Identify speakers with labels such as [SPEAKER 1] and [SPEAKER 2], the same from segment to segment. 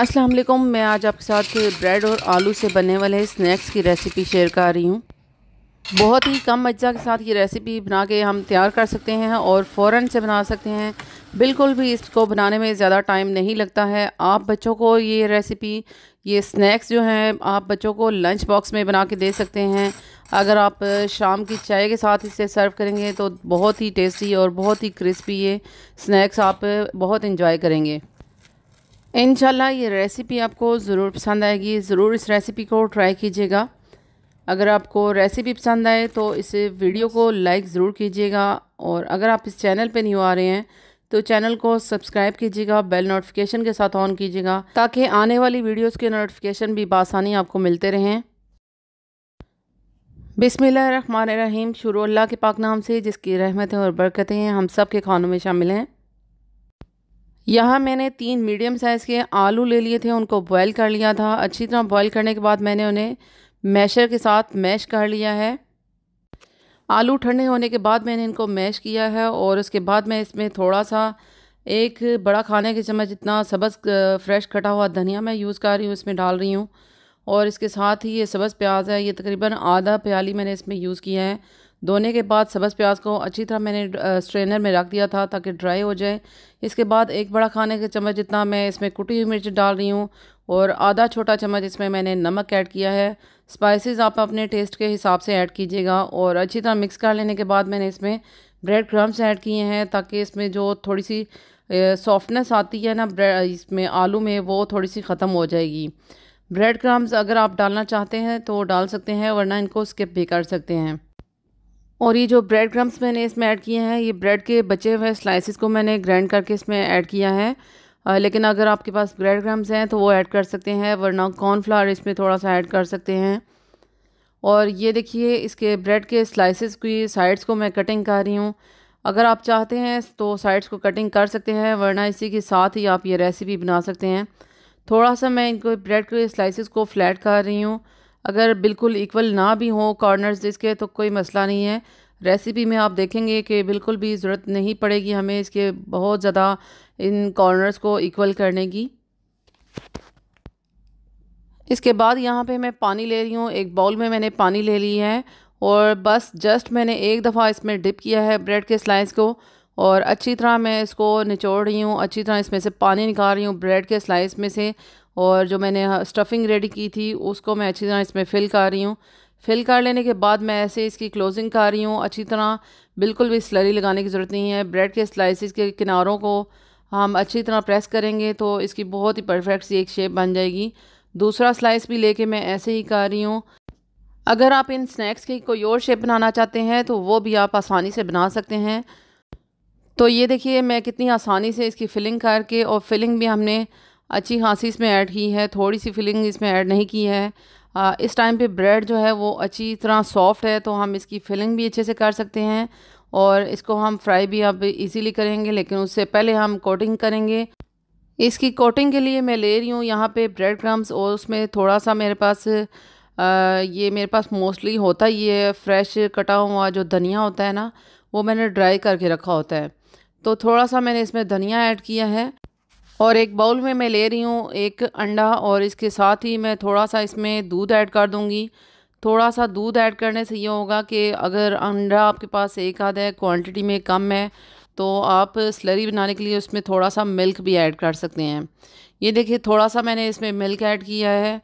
[SPEAKER 1] अस्सलाम वालेकुम मैं आज आपके साथ ब्रेड और आलू से बनने वाले स्नैक्स की रेसिपी शेयर कर रही हूँ बहुत ही कम अज्जा के साथ ये रेसिपी बना के हम तैयार कर सकते हैं और फ़ौर से बना सकते हैं बिल्कुल भी इसको बनाने में ज़्यादा टाइम नहीं लगता है आप बच्चों को ये रेसिपी ये स्नैक्स जो हैं आप बच्चों को लंच बॉक्स में बना के दे सकते हैं अगर आप शाम की चाय के साथ इसे सर्व करेंगे तो बहुत ही टेस्टी और बहुत ही क्रिस्पी ये स्नैक्स आप बहुत इंजॉय करेंगे इनशाला ये रेसिपी आपको ज़रूर पसंद आएगी ज़रूर इस रेसिपी को ट्राई कीजिएगा अगर आपको रेसिपी पसंद आए तो इस वीडियो को लाइक ज़रूर कीजिएगा और अगर आप इस चैनल पे नहीं आ रहे हैं तो चैनल को सब्सक्राइब कीजिएगा बेल नोटिफिकेशन के साथ ऑन कीजिएगा ताकि आने वाली वीडियोस के नोटिफिकेशन भी बासानी आपको मिलते रहें बिसमिल्ल रहीम शुरू अल्लाह के पाक नाम से जिसकी रहमतें और बरकतें हैं हम सब के खानों में शामिल हैं यहाँ मैंने तीन मीडियम साइज़ के आलू ले लिए थे उनको बॉयल कर लिया था अच्छी तरह बॉयल करने के बाद मैंने उन्हें मैशर के साथ मैश कर लिया है आलू ठंडे होने के बाद मैंने इनको मैश किया है और उसके बाद मैं इसमें थोड़ा सा एक बड़ा खाने के समय जितना सब्ज़ फ्रेश कटा हुआ धनिया मैं यूज़ कर रही हूँ इसमें डाल रही हूँ और इसके साथ ही ये सब्ज़ प्याज है ये तकरीबन आधा प्याली मैंने इसमें यूज़ किया है धोने के बाद सब्ज़ प्याज को अच्छी तरह मैंने स्ट्रेनर में रख दिया था ताकि ड्राई हो जाए इसके बाद एक बड़ा खाने के चम्मच जितना मैं इसमें कुटी हुई मिर्च डाल रही हूँ और आधा छोटा चम्मच इसमें मैंने नमक ऐड किया है स्पाइसेस आप अपने टेस्ट के हिसाब से ऐड कीजिएगा और अच्छी तरह मिक्स कर लेने के बाद मैंने इसमें ब्रेड क्रम्स ऐड किए हैं ताकि इसमें जो थोड़ी सी सॉफ्टनेस आती है ना इसमें आलू में वो थोड़ी सी ख़त्म हो जाएगी ब्रेड क्रम्स अगर आप डालना चाहते हैं तो डाल सकते हैं वरना इनको स्किप भी कर सकते हैं और ये जो ब्रेड क्रम्स मैंने इसमें ऐड किए हैं ये ब्रेड के बचे हुए स्लाइसिस को मैंने ग्राइंड करके इसमें ऐड किया है आ, लेकिन अगर आपके पास ब्रेड क्रम्स हैं तो वो ऐड कर सकते हैं वरना कॉर्नफ्लावर इसमें थोड़ा सा ऐड कर सकते हैं और ये देखिए इसके ब्रेड के स्लाइसिस की साइड्स को मैं कटिंग कर रही हूँ अगर आप चाहते हैं तो साइड्स को कटिंग कर सकते हैं वरना इसी के साथ ही आप ये रेसिपी बना सकते हैं थोड़ा सा मैं इनको ब्रेड के स्लाइसिस को फ्लैट कर रही हूँ अगर बिल्कुल इक्वल ना भी हों कॉर्नर्स इसके तो कोई मसला नहीं है रेसिपी में आप देखेंगे कि बिल्कुल भी ज़रूरत नहीं पड़ेगी हमें इसके बहुत ज़्यादा इन कॉर्नर्स को इक्वल करने की इसके बाद यहाँ पे मैं पानी ले रही हूँ एक बाउल में मैंने पानी ले ली है और बस जस्ट मैंने एक दफ़ा इसमें डिप किया है ब्रेड के स्लाइस को और अच्छी तरह मैं इसको निचोड़ रही हूँ अच्छी तरह इसमें से पानी निकाल रही हूँ ब्रेड के स्लाइस में से और जो मैंने स्टफिंग हाँ, रेडी की थी उसको मैं अच्छी तरह इसमें फ़िल कर रही हूँ फिल कर लेने के बाद मैं ऐसे इसकी क्लोजिंग कर रही हूँ अच्छी तरह बिल्कुल भी स्लरी लगाने की ज़रूरत नहीं है ब्रेड के स्लाइसिस के किनारों को हम अच्छी तरह प्रेस करेंगे तो इसकी बहुत ही परफेक्ट सी एक शेप बन जाएगी दूसरा स्लाइस भी लेके मैं ऐसे ही कर रही हूँ अगर आप इन स्नैक्स की कोई और शेप बनाना चाहते हैं तो वो भी आप आसानी से बना सकते हैं तो ये देखिए मैं कितनी आसानी से इसकी फिलिंग करके और फिलिंग भी हमने अच्छी खांसी इसमें ऐड की है थोड़ी सी फिलिंग इसमें ऐड नहीं की है आ, इस टाइम पे ब्रेड जो है वो अच्छी तरह सॉफ्ट है तो हम इसकी फिलिंग भी अच्छे से कर सकते हैं और इसको हम फ्राई भी अब इजीली करेंगे लेकिन उससे पहले हम कोटिंग करेंगे इसकी कोटिंग के लिए मैं ले रही हूँ यहाँ पे ब्रेड क्रम्स और उसमें थोड़ा सा मेरे पास आ, ये मेरे पास मोस्टली होता ही है फ्रेश कटा हुआ जो धनिया होता है ना वो मैंने ड्राई करके रखा होता है तो थोड़ा सा मैंने इसमें धनिया ऐड किया है और एक बाउल में मैं ले रही हूँ एक अंडा और इसके साथ ही मैं थोड़ा सा इसमें दूध ऐड कर दूँगी थोड़ा सा दूध ऐड करने से ये होगा कि अगर अंडा आपके पास एक आधा है क्वांटिटी में कम है तो आप स्लरी बनाने के लिए उसमें थोड़ा सा मिल्क भी ऐड कर सकते हैं ये देखिए थोड़ा सा मैंने इसमें मिल्क ऐड किया है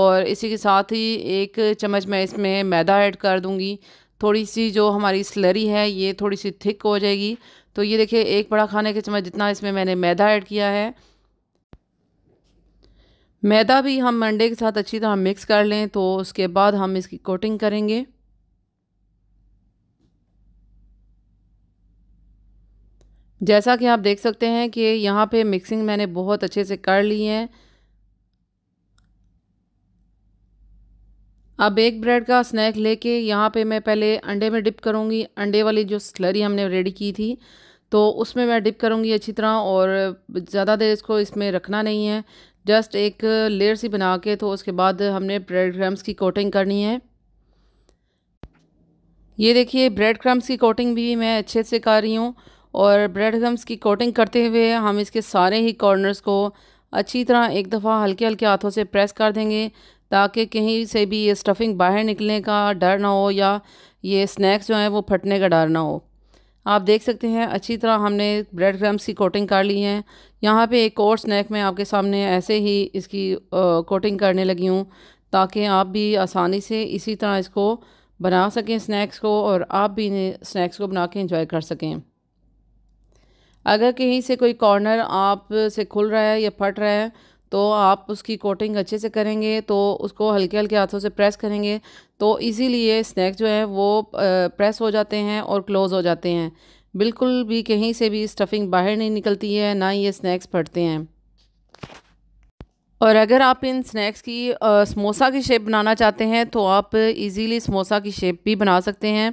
[SPEAKER 1] और इसी के साथ ही एक चम्मच मैं इसमें मैदा ऐड कर दूँगी थोड़ी सी जो हमारी स्लरी है ये थोड़ी सी थिक हो जाएगी तो ये देखिए एक बड़ा खाने के चम्मच जितना इसमें मैंने मैदा ऐड किया है मैदा भी हम अंडे के साथ अच्छी तरह मिक्स कर लें तो उसके बाद हम इसकी कोटिंग करेंगे जैसा कि आप देख सकते हैं कि यहाँ पे मिक्सिंग मैंने बहुत अच्छे से कर ली है अब एक ब्रेड का स्नैक लेके यहाँ पे मैं पहले अंडे में डिप करूँगी अंडे वाली जो स्लरी हमने रेडी की थी तो उसमें मैं डिप करूँगी अच्छी तरह और ज़्यादा देर इसको इसमें रखना नहीं है जस्ट एक लेयर सी बना के तो उसके बाद हमने ब्रेड क्रम्स की कोटिंग करनी है ये देखिए ब्रेड क्रम्स की कोटिंग भी मैं अच्छे से कर रही हूँ और ब्रेड क्रम्स की कोटिंग करते हुए हम इसके सारे ही कॉर्नर्स को अच्छी तरह एक दफ़ा हल्के हल्के हाथों से प्रेस कर देंगे ताकि कहीं से भी ये स्टफिंग बाहर निकलने का डर ना हो या ये स्नैक्स जो हैं वो फटने का डर ना हो आप देख सकते हैं अच्छी तरह हमने ब्रेड क्रम्स की कोटिंग कर ली है यहाँ पे एक और स्नैक में आपके सामने ऐसे ही इसकी कोटिंग करने लगी हूँ ताकि आप भी आसानी से इसी तरह इसको बना सकें स्नैक्स को और आप भी इन्हें स्नैक्स को बना के इंजॉय कर सकें अगर कहीं से कोई कॉर्नर आप से खुल रहा है या फट रहा है तो आप उसकी कोटिंग अच्छे से करेंगे तो उसको हल्के हल्के हाथों से प्रेस करेंगे तो इजीली स्नैक जो है वो प्रेस हो जाते हैं और क्लोज़ हो जाते हैं बिल्कुल भी कहीं से भी स्टफिंग बाहर नहीं निकलती है ना ये स्नैक्स फटते हैं और अगर आप इन स्नैक्स की आ, समोसा की शेप बनाना चाहते हैं तो आप इजीली समोसा की शेप भी बना सकते हैं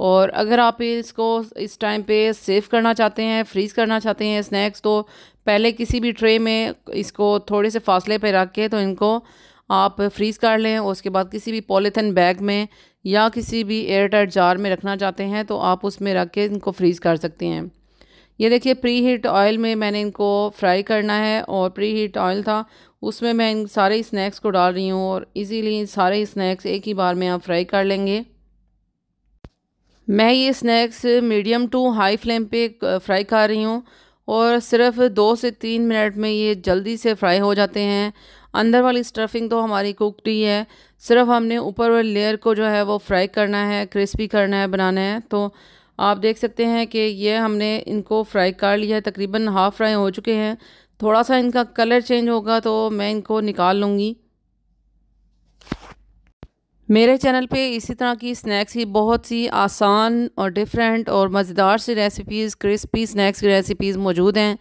[SPEAKER 1] और अगर आप इसको इस टाइम पे सेव करना चाहते हैं फ्रीज़ करना चाहते हैं स्नैक्स तो पहले किसी भी ट्रे में इसको थोड़े से फासले पे रख के तो इनको आप फ्रीज़ कर लें और उसके बाद किसी भी पॉलीथीन बैग में या किसी भी एयर टाइट जार में रखना चाहते हैं तो आप उसमें रख के इनको फ्रीज़ कर सकते हैं ये देखिए प्री हीट ऑयल में मैंने इनको फ्राई करना है और प्री हीट ऑयल था उसमें मैं इन सारे स्नैक्स को डाल रही हूँ और इजीली सारे स्नैक्स एक ही बार में आप फ्राई कर लेंगे मैं ये snacks medium to high flame पे फ्राई कर रही हूँ और सिर्फ दो से तीन मिनट में ये जल्दी से फ्राई हो जाते हैं अंदर वाली स्टफिंग तो हमारी कुकड ही है सिर्फ हमने ऊपर वाली लेयर को जो है वो फ्राई करना है क्रिस्पी करना है बनाना है तो आप देख सकते हैं कि ये हमने इनको फ्राई कर लिया है तकरीबन हाफ़ फ्राई हो चुके हैं थोड़ा सा इनका कलर चेंज होगा तो मैं इनको निकाल लूँगी मेरे चैनल पे इसी तरह की स्नैक्स की बहुत सी आसान और डिफरेंट और मज़ेदार सी रेसिपीज़ क्रिस्पी स्नैक्स की रेसिपीज़ मौजूद हैं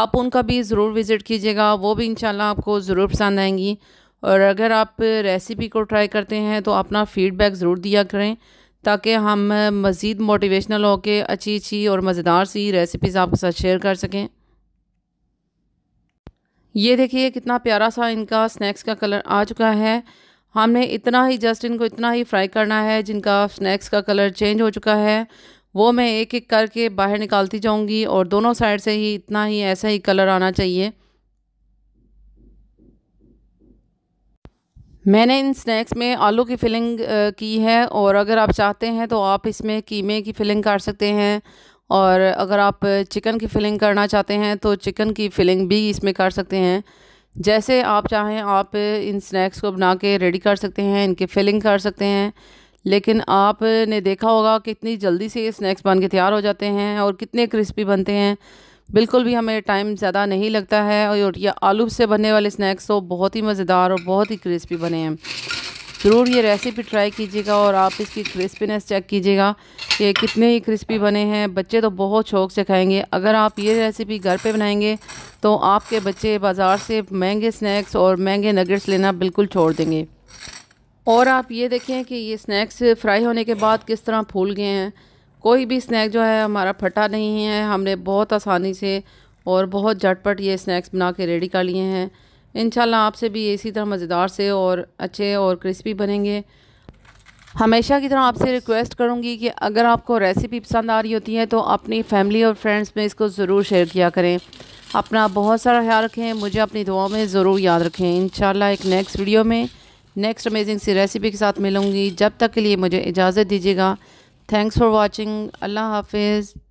[SPEAKER 1] आप उनका भी ज़रूर विज़िट कीजिएगा वो भी इंशाल्लाह आपको ज़रूर पसंद आएंगी और अगर आप रेसिपी को ट्राई करते हैं तो अपना फ़ीडबैक ज़रूर दिया करें ताकि हम मज़ीद मोटिवेशनल होकर अच्छी अच्छी और मज़ेदार सी रेसिपीज़ आपके साथ शेयर कर सकें ये देखिए कितना प्यारा सा इनका स्नैक्स का कलर आ चुका है हमने इतना ही जस्ट इनको इतना ही फ्राई करना है जिनका स्नैक्स का कलर चेंज हो चुका है वो मैं एक एक करके बाहर निकालती जाऊंगी और दोनों साइड से ही इतना ही ऐसा ही कलर आना चाहिए मैंने इन स्नैक्स में आलू की फिलिंग की है और अगर आप चाहते हैं तो आप इसमें कीमे की फिलिंग कर सकते हैं और अगर आप चिकन की फिलिंग करना चाहते हैं तो चिकन की फिलिंग भी इसमें कर सकते हैं जैसे आप चाहें आप इन स्नैक्स को बना के रेडी कर सकते हैं इनकी फिलिंग कर सकते हैं लेकिन आपने देखा होगा कितनी जल्दी से ये स्नैक्स बन के तैयार हो जाते हैं और कितने क्रिस्पी बनते हैं बिल्कुल भी हमें टाइम ज़्यादा नहीं लगता है और ये आलू से बनने वाले स्नैक्स तो बहुत ही मज़ेदार और बहुत ही क्रिस्पी बने हैं ज़रूर ये रेसिपी ट्राई कीजिएगा और आप इसकी क्रिस्पीनेस चेक कीजिएगा कि कितने ही क्रिस्पी बने हैं बच्चे तो बहुत शौक से खाएंगे अगर आप ये रेसिपी घर पे बनाएंगे तो आपके बच्चे बाज़ार से महंगे स्नैक्स और महंगे नगेट्स लेना बिल्कुल छोड़ देंगे और आप ये देखें कि ये स्नैक्स फ्राई होने के बाद किस तरह फूल गए हैं कोई भी स्नैक जो है हमारा फटा नहीं है हमने बहुत आसानी से और बहुत झटपट ये स्नैक्स बना के रेडी कर लिए हैं इन आपसे भी इसी तरह मज़ेदार से और अच्छे और क्रिस्पी बनेंगे हमेशा की तरह आपसे रिक्वेस्ट करूंगी कि अगर आपको रेसिपी पसंद आ रही होती है तो अपनी फैमिली और फ्रेंड्स में इसको ज़रूर शेयर किया करें अपना बहुत सारा ख्याल रखें मुझे अपनी दुआ में ज़रूर याद रखें इन एक नेक्स्ट वीडियो में नेक्स्ट अमेजिंग सी रेसिपी के साथ मिलूँगी जब तक के लिए मुझे इजाज़त दीजिएगा थैंक्स फॉर वॉचिंग अल्लाह हाफिज़